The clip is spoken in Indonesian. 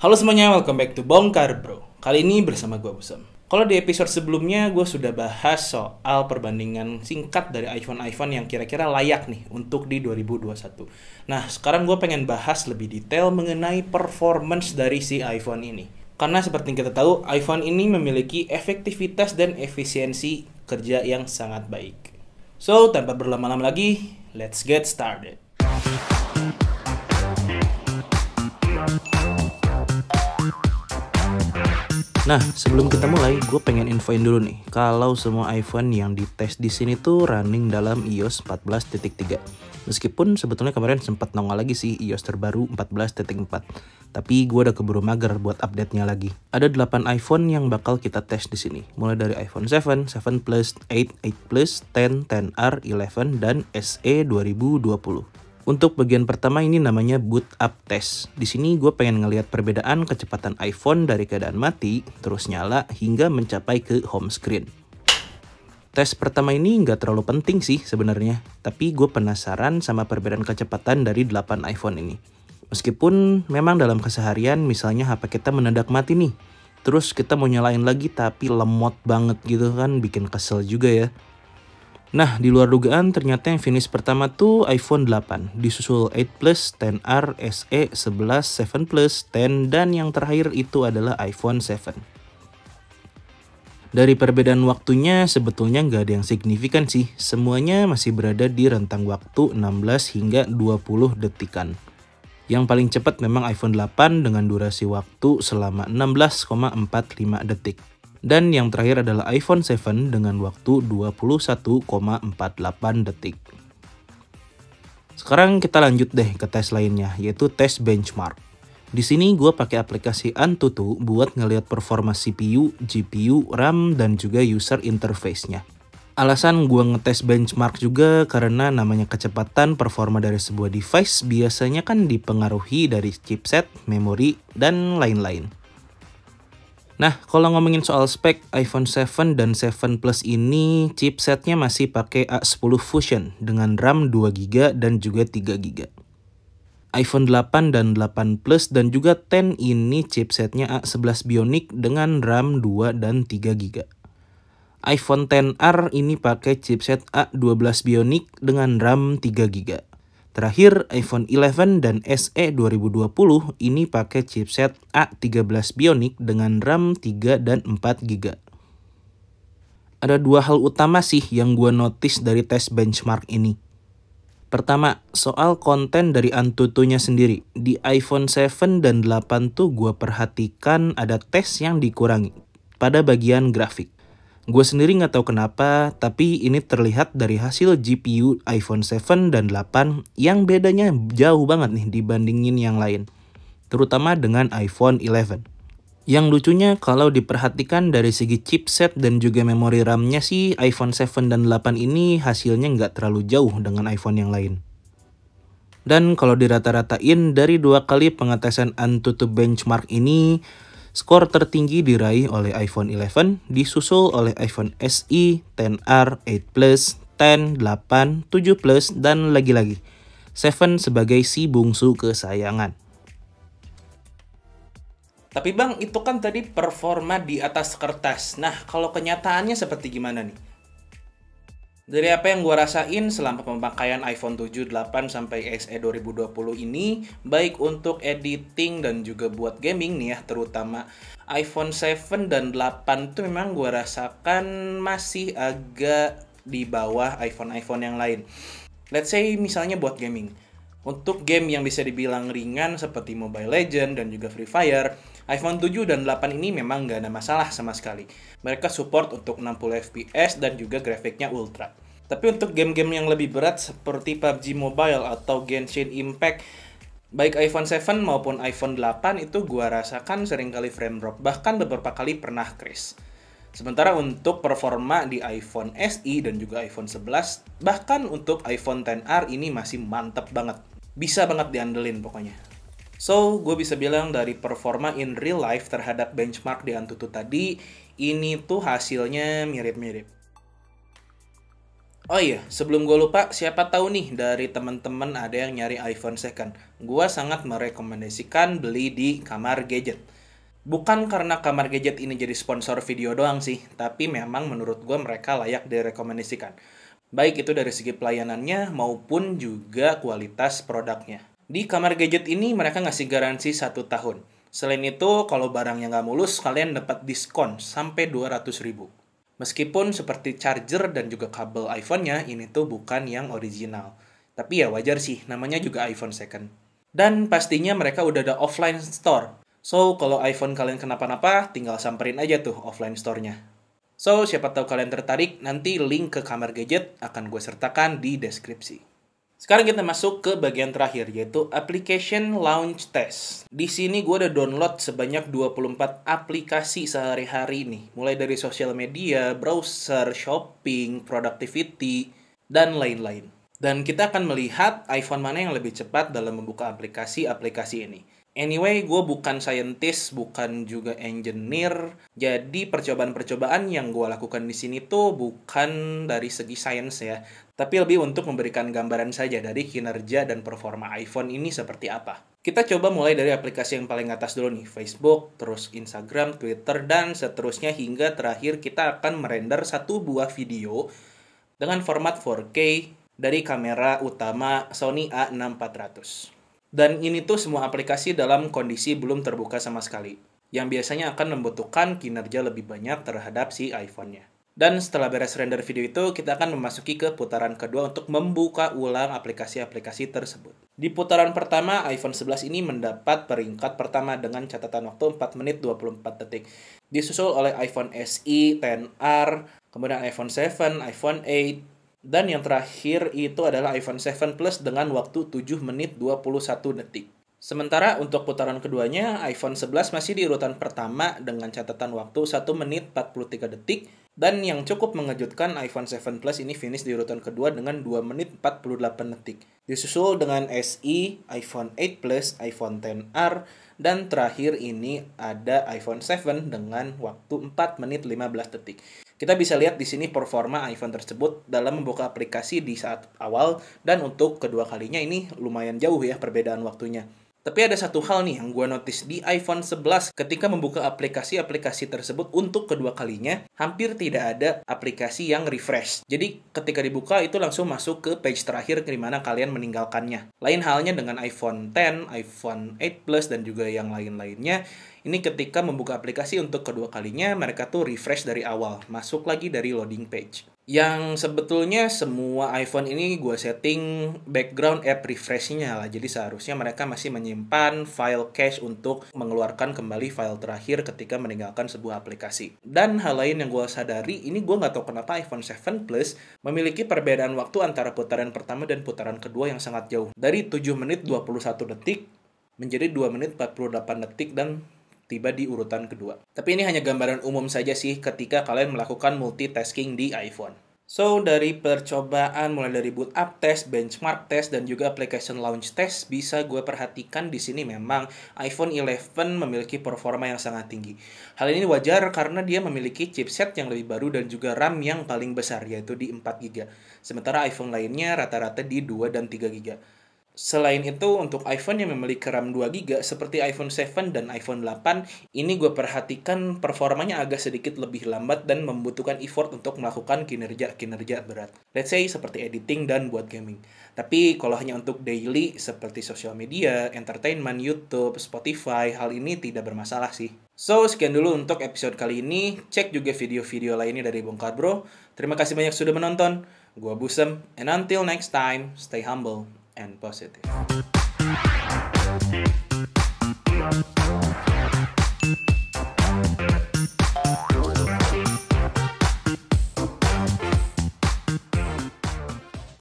Halo semuanya, welcome back to Bongkar Bro. Kali ini bersama gue Busem. Kalau di episode sebelumnya gue sudah bahas soal perbandingan singkat dari iPhone-iPhone yang kira-kira layak nih untuk di 2021. Nah, sekarang gue pengen bahas lebih detail mengenai performance dari si iPhone ini. Karena seperti kita tahu, iPhone ini memiliki efektivitas dan efisiensi kerja yang sangat baik. So, tanpa berlama-lama lagi, let's get started. Nah, sebelum kita mulai, gue pengen infoin dulu nih, kalau semua iPhone yang dites di sini tuh running dalam iOS 14.3. Meskipun sebetulnya kemarin sempat nongol lagi sih iOS terbaru 14.4, tapi gue udah keburu mager buat update-nya lagi. Ada 8 iPhone yang bakal kita tes di sini, mulai dari iPhone 7, 7 Plus, 8, 8 Plus, 10, 10R, 11, dan SE 2020. Untuk bagian pertama ini namanya boot up test. Di sini gue pengen ngelihat perbedaan kecepatan iPhone dari keadaan mati, terus nyala, hingga mencapai ke home screen. Tes pertama ini nggak terlalu penting sih sebenarnya, tapi gue penasaran sama perbedaan kecepatan dari 8 iPhone ini. Meskipun memang dalam keseharian misalnya HP kita menedak mati nih, terus kita mau nyalain lagi tapi lemot banget gitu kan bikin kesel juga ya. Nah, di luar dugaan ternyata yang finish pertama tuh iPhone 8, disusul 8 Plus, 10R, SE, 11, 7 Plus, 10, dan yang terakhir itu adalah iPhone 7. Dari perbedaan waktunya sebetulnya nggak ada yang signifikan sih, semuanya masih berada di rentang waktu 16 hingga 20 detikan. Yang paling cepat memang iPhone 8 dengan durasi waktu selama 16,45 detik. Dan yang terakhir adalah iPhone 7 dengan waktu 21,48 detik. Sekarang kita lanjut deh ke tes lainnya, yaitu tes benchmark. Di sini gue pakai aplikasi Antutu buat ngelihat performa CPU, GPU, RAM, dan juga user interface-nya. Alasan gue ngetes benchmark juga karena namanya kecepatan performa dari sebuah device biasanya kan dipengaruhi dari chipset, memori, dan lain-lain. Nah, kalau ngomongin soal spek iPhone 7 dan 7 Plus ini, chipsetnya masih pakai A10 Fusion dengan RAM 2GB dan juga 3GB. iPhone 8 dan 8 Plus dan juga 10 ini chipsetnya A11 Bionic dengan RAM 2 dan 3GB. iPhone 10R ini pakai chipset A12 Bionic dengan RAM 3GB. Terakhir, iPhone 11 dan SE 2020 ini pakai chipset A13 Bionic dengan RAM 3 dan 4 GB. Ada dua hal utama sih yang gue notice dari tes benchmark ini. Pertama, soal konten dari antutu sendiri. Di iPhone 7 dan 8 tuh gue perhatikan ada tes yang dikurangi pada bagian grafik. Gue sendiri nggak tahu kenapa, tapi ini terlihat dari hasil GPU iPhone 7 dan 8 yang bedanya jauh banget nih dibandingin yang lain, terutama dengan iPhone 11. Yang lucunya kalau diperhatikan dari segi chipset dan juga memori RAM-nya sih iPhone 7 dan 8 ini hasilnya nggak terlalu jauh dengan iPhone yang lain. Dan kalau dirata-ratain dari dua kali pengetesan Antutu Benchmark ini, Skor tertinggi diraih oleh iPhone 11, disusul oleh iPhone SE, 10R, 8 Plus, 10, 8, 7 Plus, dan lagi-lagi. Seven sebagai si bungsu kesayangan. Tapi bang, itu kan tadi performa di atas kertas. Nah, kalau kenyataannya seperti gimana nih? dari apa yang gue rasain selama pemakaian iPhone 7, 8 sampai XE 2020 ini, baik untuk editing dan juga buat gaming nih ya, terutama iPhone 7 dan 8 itu memang gue rasakan masih agak di bawah iPhone-iPhone yang lain. Let's say misalnya buat gaming. Untuk game yang bisa dibilang ringan seperti Mobile Legends dan juga Free Fire, iPhone 7 dan 8 ini memang nggak ada masalah sama sekali. Mereka support untuk 60 fps dan juga grafiknya ultra. Tapi untuk game-game yang lebih berat seperti PUBG Mobile atau Genshin Impact, baik iPhone 7 maupun iPhone 8 itu gua rasakan sering kali frame drop, bahkan beberapa kali pernah crash. Sementara untuk performa di iPhone SE dan juga iPhone 11, bahkan untuk iPhone 10R ini masih mantep banget. Bisa banget diandelin pokoknya. So, gue bisa bilang dari performa in real life terhadap benchmark di Antutu tadi, ini tuh hasilnya mirip-mirip. Oh iya, sebelum gue lupa, siapa tahu nih dari teman-teman ada yang nyari iPhone second. Gue sangat merekomendasikan beli di Kamar Gadget. Bukan karena Kamar Gadget ini jadi sponsor video doang sih, tapi memang menurut gue mereka layak direkomendasikan. Baik itu dari segi pelayanannya maupun juga kualitas produknya. Di kamar gadget ini mereka ngasih garansi satu tahun. Selain itu, kalau barangnya nggak mulus, kalian dapat diskon sampai 200 ribu. Meskipun seperti charger dan juga kabel iPhone-nya, ini tuh bukan yang original. Tapi ya wajar sih, namanya juga iPhone second. Dan pastinya mereka udah ada offline store. So, kalau iPhone kalian kenapa-napa, tinggal samperin aja tuh offline store-nya. So, siapa tahu kalian tertarik, nanti link ke kamar gadget akan gue sertakan di deskripsi. Sekarang kita masuk ke bagian terakhir yaitu application launch test. Di sini gue udah download sebanyak 24 aplikasi sehari-hari ini. mulai dari sosial media, browser, shopping, productivity, dan lain-lain. Dan kita akan melihat iPhone mana yang lebih cepat dalam membuka aplikasi-aplikasi ini. Anyway, gue bukan scientist, bukan juga engineer. Jadi percobaan-percobaan yang gue lakukan di sini tuh bukan dari segi sains ya, tapi lebih untuk memberikan gambaran saja dari kinerja dan performa iPhone ini seperti apa. Kita coba mulai dari aplikasi yang paling atas dulu nih, Facebook, terus Instagram, Twitter, dan seterusnya hingga terakhir kita akan merender satu buah video dengan format 4K dari kamera utama Sony A6400. Dan ini tuh semua aplikasi dalam kondisi belum terbuka sama sekali, yang biasanya akan membutuhkan kinerja lebih banyak terhadap si iPhone-nya. Dan setelah beres render video itu, kita akan memasuki ke putaran kedua untuk membuka ulang aplikasi-aplikasi tersebut. Di putaran pertama, iPhone 11 ini mendapat peringkat pertama dengan catatan waktu 4 menit 24 detik. Disusul oleh iPhone SE, 10R, kemudian iPhone 7, iPhone 8, dan yang terakhir itu adalah iPhone 7 Plus dengan waktu 7 menit 21 detik. Sementara untuk putaran keduanya, iPhone 11 masih di urutan pertama dengan catatan waktu 1 menit 43 detik. Dan yang cukup mengejutkan, iPhone 7 Plus ini finish di urutan kedua dengan 2 menit 48 detik. Disusul dengan SE, iPhone 8 Plus, iPhone 10R, dan terakhir ini ada iPhone 7 dengan waktu 4 menit 15 detik. Kita bisa lihat di sini performa iPhone tersebut dalam membuka aplikasi di saat awal dan untuk kedua kalinya ini lumayan jauh ya perbedaan waktunya. Tapi ada satu hal nih yang gue notice di iPhone 11 ketika membuka aplikasi-aplikasi tersebut untuk kedua kalinya hampir tidak ada aplikasi yang refresh. Jadi ketika dibuka itu langsung masuk ke page terakhir di mana kalian meninggalkannya. Lain halnya dengan iPhone 10, iPhone 8 Plus dan juga yang lain-lainnya. Ini ketika membuka aplikasi untuk kedua kalinya mereka tuh refresh dari awal, masuk lagi dari loading page yang sebetulnya semua iPhone ini gue setting background app refresh-nya lah jadi seharusnya mereka masih menyimpan file cache untuk mengeluarkan kembali file terakhir ketika meninggalkan sebuah aplikasi dan hal lain yang gue sadari ini gue nggak tahu kenapa iPhone 7 Plus memiliki perbedaan waktu antara putaran pertama dan putaran kedua yang sangat jauh dari 7 menit 21 detik menjadi 2 menit 48 detik dan tiba di urutan kedua. Tapi ini hanya gambaran umum saja sih ketika kalian melakukan multitasking di iPhone. So, dari percobaan mulai dari boot up test, benchmark test, dan juga application launch test, bisa gue perhatikan di sini memang iPhone 11 memiliki performa yang sangat tinggi. Hal ini wajar karena dia memiliki chipset yang lebih baru dan juga RAM yang paling besar, yaitu di 4GB. Sementara iPhone lainnya rata-rata di 2 dan 3GB. Selain itu, untuk iPhone yang memiliki RAM 2GB seperti iPhone 7 dan iPhone 8, ini gue perhatikan performanya agak sedikit lebih lambat dan membutuhkan effort untuk melakukan kinerja-kinerja berat. Let's say seperti editing dan buat gaming. Tapi kalau hanya untuk daily seperti social media, entertainment, YouTube, Spotify, hal ini tidak bermasalah sih. So, sekian dulu untuk episode kali ini. Cek juga video-video lainnya dari Bongkar Bro. Terima kasih banyak sudah menonton. gue Busem, and until next time, stay humble and positive.